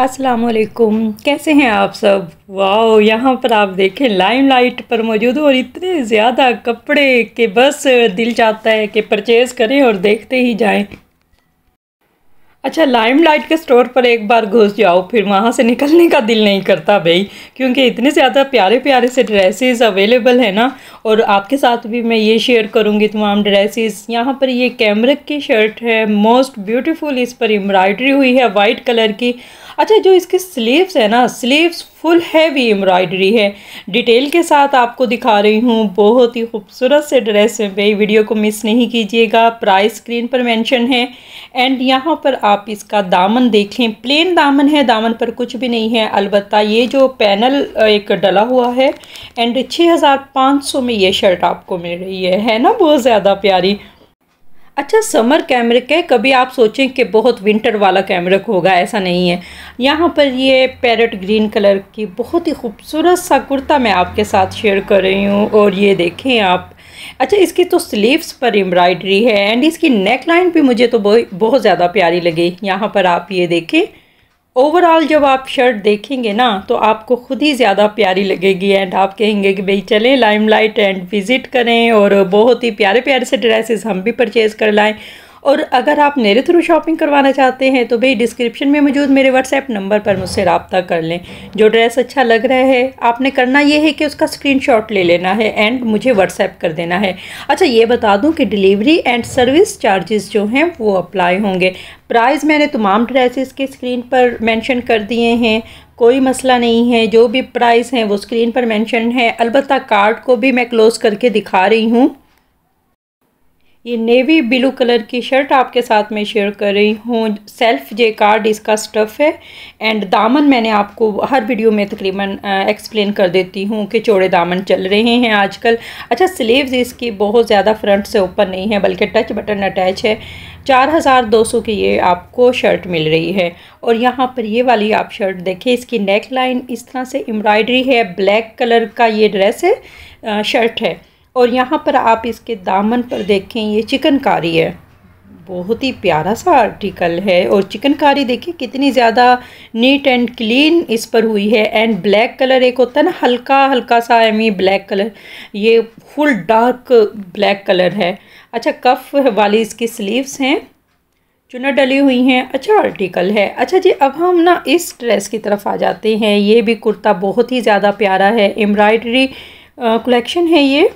अस्सलाम वालेकुम कैसे हैं आप सब वाओ यहाँ पर आप देखें लाइम लाइट पर मौजूद और इतने ज़्यादा कपड़े के बस दिल चाहता है कि परचेज़ करें और देखते ही जाएं अच्छा लाइम लाइट के स्टोर पर एक बार घुस जाओ फिर वहाँ से निकलने का दिल नहीं करता भाई क्योंकि इतने ज़्यादा प्यारे प्यारे से ड्रेसेस अवेलेबल है ना और आपके साथ भी मैं ये शेयर करूँगी तमाम ड्रेसेस यहाँ पर ये कैमरक की शर्ट है मोस्ट ब्यूटीफुल इस पर एम्ब्रॉयडरी हुई है वाइट कलर की अच्छा जो इसके स्लीव्स है ना स्लीव्स फुल हैवी एम्ब्रॉयडरी है डिटेल के साथ आपको दिखा रही हूँ बहुत ही खूबसूरत से ड्रेस है भाई वीडियो को मिस नहीं कीजिएगा प्राइस स्क्रीन पर मेंशन है एंड यहाँ पर आप इसका दामन देखें प्लेन दामन है दामन पर कुछ भी नहीं है अलबत्त ये जो पैनल एक डला हुआ है एंड छः में ये शर्ट आपको मिल रही है है ना बहुत ज़्यादा प्यारी अच्छा समर कैमरे के कभी आप सोचें कि बहुत विंटर वाला कैमरा होगा ऐसा नहीं है यहाँ पर ये पैरट ग्रीन कलर की बहुत ही खूबसूरत सा कुर्ता मैं आपके साथ शेयर कर रही हूँ और ये देखें आप अच्छा इसकी तो स्लीव्स पर एम्ब्रॉयडरी है एंड इसकी नेक लाइन भी मुझे तो बहुत ज़्यादा प्यारी लगी यहाँ पर आप ये देखें ओवरऑल जब आप शर्ट देखेंगे ना तो आपको खुद ही ज़्यादा प्यारी लगेगी एंड आप कहेंगे कि भाई चलें लाइमलाइट एंड विज़िट करें और बहुत ही प्यारे प्यारे से ड्रेसेस हम भी परचेज़ कर लाएँ और अगर आप मेरे थ्रू शॉपिंग करवाना चाहते हैं तो भाई डिस्क्रिप्शन में मौजूद मेरे व्हाट्सएप नंबर पर मुझसे रबता कर लें जो ड्रेस अच्छा लग रहा है आपने करना ये है कि उसका स्क्रीनशॉट ले लेना है एंड मुझे व्हाट्सएप कर देना है अच्छा ये बता दूँ कि डिलीवरी एंड सर्विस चार्जेस जो हैं वो अप्लाई होंगे प्राइस मैंने तमाम ड्रेसेस के स्क्रीन पर मेंशन कर दिए हैं कोई मसला नहीं है जो भी प्राइस हैं वो स्क्रीन पर मेंशन है अलबत् कार्ड को भी मैं क्लोज़ करके दिखा रही हूँ ये नेवी ब्लू कलर की शर्ट आपके साथ में शेयर कर रही हूँ सेल्फ जे कार्ड इसका स्टफ़ है एंड दामन मैंने आपको हर वीडियो में तकरीबन एक्सप्लेन कर देती हूँ कि चौड़े दामन चल रहे हैं आजकल अच्छा स्लीव्स इसकी बहुत ज़्यादा फ्रंट से ऊपर नहीं है बल्कि टच बटन अटैच है चार हज़ार दो सौ की ये आपको शर्ट मिल रही है और यहाँ पर ये वाली आप शर्ट देखें इसकी नेक लाइन इस तरह से एम्ब्रॉयडरी है ब्लैक कलर का ये ड्रेस है शर्ट है और यहाँ पर आप इसके दामन पर देखें ये चिकनकारी है बहुत ही प्यारा सा आर्टिकल है और चिकनकारी देखिए कितनी ज़्यादा नीट एंड क्लीन इस पर हुई है एंड ब्लैक कलर एक होता है ना हल्का हल्का सा आई मी ब्लैक कलर ये फुल डार्क ब्लैक कलर है अच्छा कफ वाली इसकी स्लीव्स हैं चुना डली हुई हैं अच्छा आर्टिकल है अच्छा जी अब हम ना इस ड्रेस की तरफ आ जाते हैं ये भी कुर्ता बहुत ही ज़्यादा प्यारा है एम्ब्रॉयडरी कलेक्शन है ये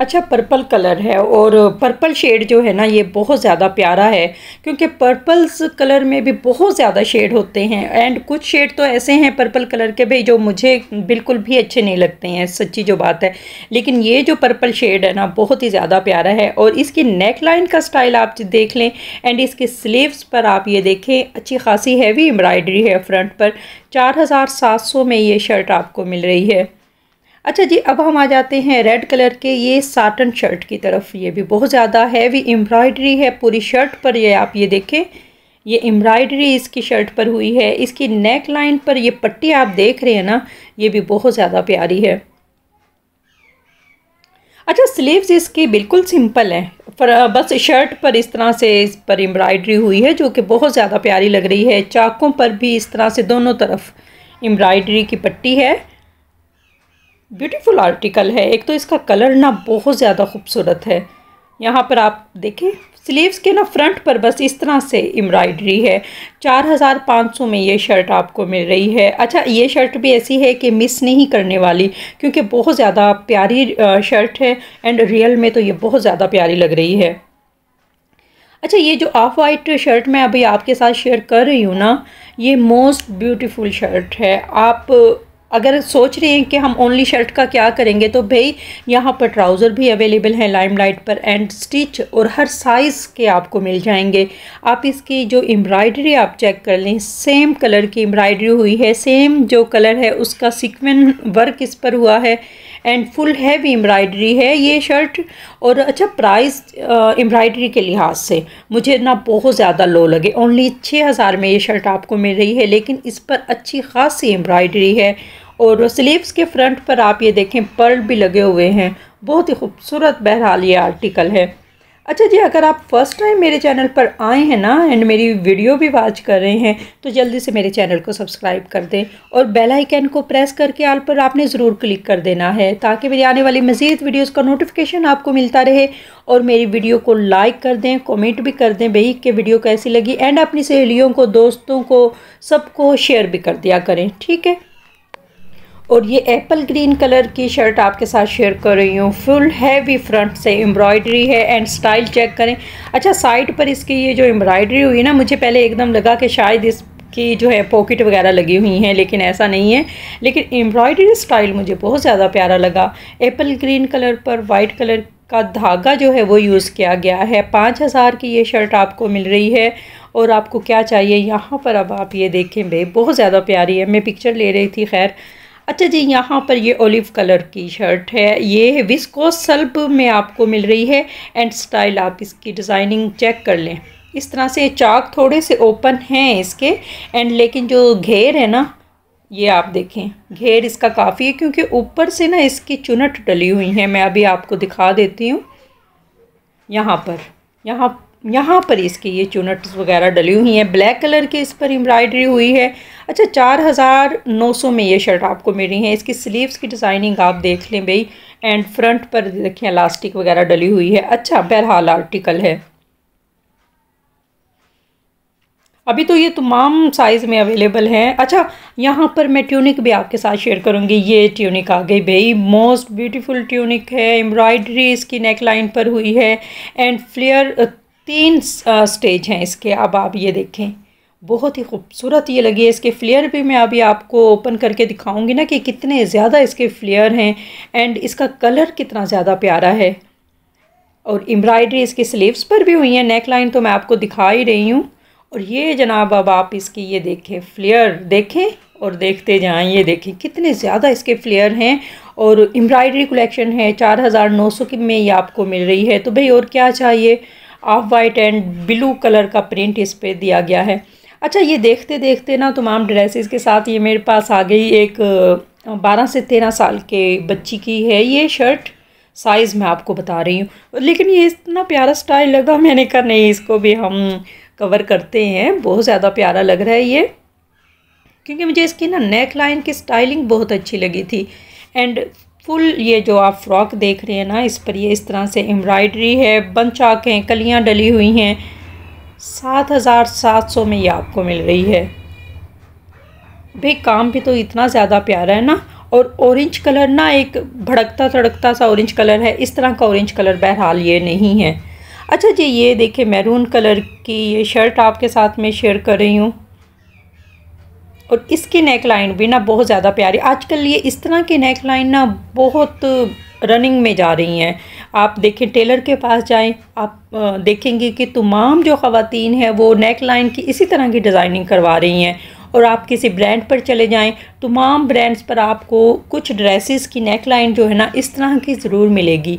अच्छा पर्पल कलर है और पर्पल शेड जो है ना ये बहुत ज़्यादा प्यारा है क्योंकि पर्पल्स कलर में भी बहुत ज़्यादा शेड होते हैं एंड कुछ शेड तो ऐसे हैं पर्पल कलर के भाई जो मुझे बिल्कुल भी अच्छे नहीं लगते हैं सच्ची जो बात है लेकिन ये जो पर्पल शेड है ना बहुत ही ज़्यादा प्यारा है और इसकी नेक लाइन का स्टाइल आप देख लें एंड इसके स्लीव्स पर आप ये देखें अच्छी खासी हैवी एम्ब्रॉयडरी है फ्रंट पर चार में ये शर्ट आपको मिल रही है अच्छा जी अब हम आ जाते हैं रेड कलर के ये साटन शर्ट की तरफ ये भी बहुत ज़्यादा हैवी एम्ब्रॉयडरी है पूरी शर्ट पर ये आप ये देखें ये एम्ब्रॉयडरी इसकी शर्ट पर हुई है इसकी नेक लाइन पर ये पट्टी आप देख रहे हैं ना ये भी बहुत ज़्यादा प्यारी है अच्छा स्लीव्स इसकी बिल्कुल सिंपल हैं पर बस शर्ट पर इस तरह से इस पर एम्ब्रॉयडरी हुई है जो कि बहुत ज़्यादा प्यारी लग रही है चाकों पर भी इस तरह से दोनों तरफ एम्ब्रॉयडरी की पट्टी है ब्यूटीफुल आर्टिकल है एक तो इसका कलर ना बहुत ज़्यादा खूबसूरत है यहाँ पर आप देखें स्लीव्स के ना फ्रंट पर बस इस तरह से एम्ब्रॉयडरी है चार हज़ार पाँच सौ में ये शर्ट आपको मिल रही है अच्छा ये शर्ट भी ऐसी है कि मिस नहीं करने वाली क्योंकि बहुत ज़्यादा प्यारी शर्ट है एंड रियल में तो ये बहुत ज़्यादा प्यारी लग रही है अच्छा ये जो ऑफ वाइट शर्ट मैं अभी आपके साथ शेयर कर रही हूँ ना ये मोस्ट ब्यूटीफुल शर्ट है आप अगर सोच रहे हैं कि हम ओनली शर्ट का क्या करेंगे तो भाई यहाँ पर ट्राउज़र भी अवेलेबल हैं लाइमलाइट पर एंड स्टिच और हर साइज़ के आपको मिल जाएंगे आप इसकी जो एम्ब्रॉयडरी आप चेक कर लें सेम कलर की एम्ब्रॉयडरी हुई है सेम जो कलर है उसका सिक्वेंस वर्क इस पर हुआ है एंड फुल हैवी एम्ब्रॉयडरी है ये शर्ट और अच्छा प्राइस एम्ब्रॉयडरी के लिहाज से मुझे ना बहुत ज़्यादा लो लगे ओनली छः हज़ार में ये शर्ट आपको मिल रही है लेकिन इस पर अच्छी खासी एम्ब्रॉयडरी है और स्लीव्स के फ्रंट पर आप ये देखें पर्ल भी लगे हुए हैं बहुत ही खूबसूरत बहरहाल ये आर्टिकल है अच्छा जी अगर आप फर्स्ट टाइम मेरे चैनल पर आए हैं ना एंड मेरी वीडियो भी वॉच कर रहे हैं तो जल्दी से मेरे चैनल को सब्सक्राइब कर दें और बेल आइकन को प्रेस करके आल पर आपने ज़रूर क्लिक कर देना है ताकि मेरी आने वाली मज़ीद वीडियोस का नोटिफिकेशन आपको मिलता रहे और मेरी वीडियो को लाइक कर दें कॉमेंट भी कर दें भई कि वीडियो कैसी लगी एंड अपनी सहेलियों को दोस्तों को सबको शेयर भी कर दिया करें ठीक है और ये एप्पल ग्रीन कलर की शर्ट आपके साथ शेयर कर रही हूँ फुल हैवी फ्रंट से एम्ब्रॉयडरी है एंड स्टाइल चेक करें अच्छा साइड पर इसकी ये जो एम्ब्रॉयडरी हुई ना मुझे पहले एकदम लगा कि शायद इस कि जो है पॉकेट वगैरह लगी हुई हैं लेकिन ऐसा नहीं है लेकिन एम्ब्रॉयडरी स्टाइल मुझे बहुत ज़्यादा प्यारा लगा एप्पल ग्रीन कलर पर वाइट कलर का धागा जो है वो यूज़ किया गया है पाँच हज़ार की ये शर्ट आपको मिल रही है और आपको क्या चाहिए यहाँ पर अब आप ये देखें भाई बहुत ज़्यादा प्यारी है मैं पिक्चर ले रही थी खैर अच्छा जी यहाँ पर ये ओलिव कलर की शर्ट है ये विस्को सल्ब में आपको मिल रही है एंड स्टाइल आप इसकी डिज़ाइनिंग चेक कर लें इस तरह से चाक थोड़े से ओपन हैं इसके एंड लेकिन जो घेर है ना ये आप देखें घेर इसका काफ़ी है क्योंकि ऊपर से ना इसकी चुनट डली हुई है मैं अभी आपको दिखा देती हूँ यहाँ पर यहाँ यहाँ पर इसकी ये चूनट्स वगैरह डली हुई हैं ब्लैक कलर की इस पर एम्ब्रॉयडरी हुई है अच्छा चार हज़ार नौ सौ में ये शर्ट आपको मिली है इसकी स्लीव्स की डिज़ाइनिंग आप देख लें भाई एंड फ्रंट पर देखें इलास्टिक वगैरह डली हुई है अच्छा बहरहाल आर्टिकल है अभी तो ये तमाम साइज़ में अवेलेबल हैं अच्छा यहाँ पर मैं ट्यूनिक भी आपके साथ शेयर करूँगी ये ट्यूनिक आ गई भाई मोस्ट ब्यूटीफुल ट्यूनिक है एम्ब्रॉयडरी इसकी नेक लाइन पर हुई है एंड फ्लेयर तीन स्टेज हैं इसके अब आप ये देखें बहुत ही खूबसूरत ये लगी है इसके फ्लेयर भी मैं अभी आपको ओपन करके दिखाऊंगी ना कि कितने ज़्यादा इसके फ्लेयर हैं एंड इसका कलर कितना ज़्यादा प्यारा है और एम्ब्रॉयडरी इसके स्लीव्स पर भी हुई है नेक लाइन तो मैं आपको दिखा ही रही हूँ और ये जनाब अब आप इसकी ये देखें फ्लेयर देखें और देखते जाएँ ये देखें कितने ज़्यादा इसके फ्लेयर हैं और एम्ब्रॉयडरी कलेक्शन है चार हज़ार नौ सौ की में ये आपको मिल रही है तो भाई और क्या चाहिए off white and blue colour का प्रिंट इस पर दिया गया है अच्छा ये देखते देखते ना तमाम तो ड्रेसेस के साथ ये मेरे पास आ गई एक बारह से तेरह साल के बच्ची की है ये शर्ट साइज़ मैं आपको बता रही हूँ लेकिन ये इतना प्यारा स्टाइल लगा मैंने कहा नहीं इसको भी हम कवर करते हैं बहुत ज़्यादा प्यारा लग रहा है ये क्योंकि मुझे इसकी ना नेक लाइन की स्टाइलिंग बहुत अच्छी लगी थी एंड फुल ये जो आप फ्रॉक देख रहे हैं ना इस पर ये इस तरह से एम्ब्रॉयडरी है बंचाक हैं कलियाँ डली हुई हैं सात हज़ार सात सौ में ये आपको मिल रही है भाई काम भी तो इतना ज़्यादा प्यारा है ना और ऑरेंज कलर ना एक भड़कता तड़कता सा ऑरेंज कलर है इस तरह का ऑरेंज कलर बहरहाल ये नहीं है अच्छा जी ये देखिए मैरून कलर की ये शर्ट आपके साथ में शेयर कर रही हूँ और इसकी नेक लाइन भी ना बहुत ज़्यादा प्यारी आजकल ये इस तरह की नेक लाइन ना बहुत रनिंग में जा रही हैं आप देखें टेलर के पास जाएं आप देखेंगे कि तमाम जो ख़वान हैं वो नेक लाइन की इसी तरह की डिज़ाइनिंग करवा रही हैं और आप किसी ब्रांड पर चले जाएं तमाम ब्रांड्स पर आपको कुछ ड्रेसेस की नेक लाइन जो है ना इस तरह की ज़रूर मिलेगी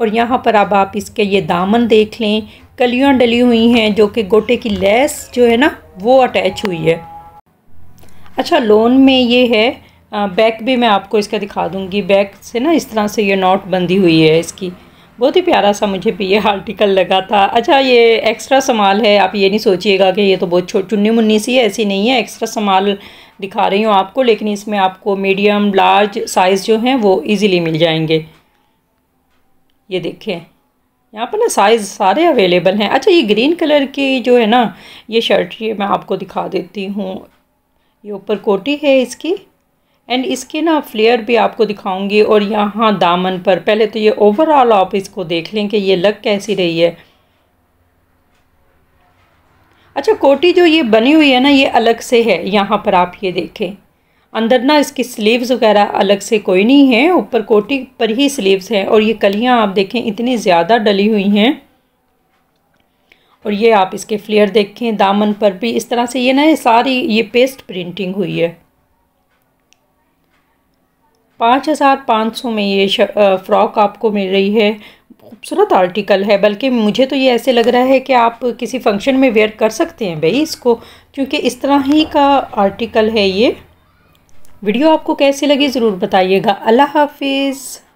और यहाँ पर अब आप इसके ये दामन देख लें कलियाँ डली हुई हैं जो कि गोटे की लेस जो है ना वो अटैच हुई है अच्छा लोन में ये है बैक भी मैं आपको इसका दिखा दूँगी बैक से ना इस तरह से ये नॉट बंधी हुई है इसकी बहुत ही प्यारा सा मुझे भी ये आर्टिकल लगा था अच्छा ये एक्स्ट्रा समाल है आप ये नहीं सोचिएगा कि ये तो बहुत छोट चुन्नी मुन्नी सी है ऐसी नहीं है एक्स्ट्रा समाल दिखा रही हूँ आपको लेकिन इसमें आपको मीडियम लार्ज साइज़ जो हैं वो इजीली मिल जाएंगे ये देखें यहाँ पर ना साइज़ सारे अवेलेबल हैं अच्छा ये ग्रीन कलर की जो है ना ये शर्ट ये मैं आपको दिखा देती हूँ ये ऊपर कोटी है इसकी एंड इसके ना फ्लेयर भी आपको दिखाऊंगी और यहाँ दामन पर पहले तो ये ओवरऑल आप इसको देख लें कि ये लग कैसी रही है अच्छा कोटी जो ये बनी हुई है ना ये अलग से है यहाँ पर आप ये देखें अंदर ना इसकी स्लीव्स वगैरह अलग से कोई नहीं है ऊपर कोटी पर ही स्लीव्स हैं और ये कलियाँ आप देखें इतनी ज़्यादा डली हुई हैं और ये आप इसके फ्लेयर देखें दामन पर भी इस तरह से ये ना सारी ये पेस्ट प्रिंटिंग हुई है पाँच हज़ार पाँच सौ में ये फ़्रॉक आपको मिल रही है खूबसूरत आर्टिकल है बल्कि मुझे तो ये ऐसे लग रहा है कि आप किसी फंक्शन में वेयर कर सकते हैं भाई इसको क्योंकि इस तरह ही का आर्टिकल है ये वीडियो आपको कैसी लगी ज़रूर बताइएगा अल्लाह हाफिज़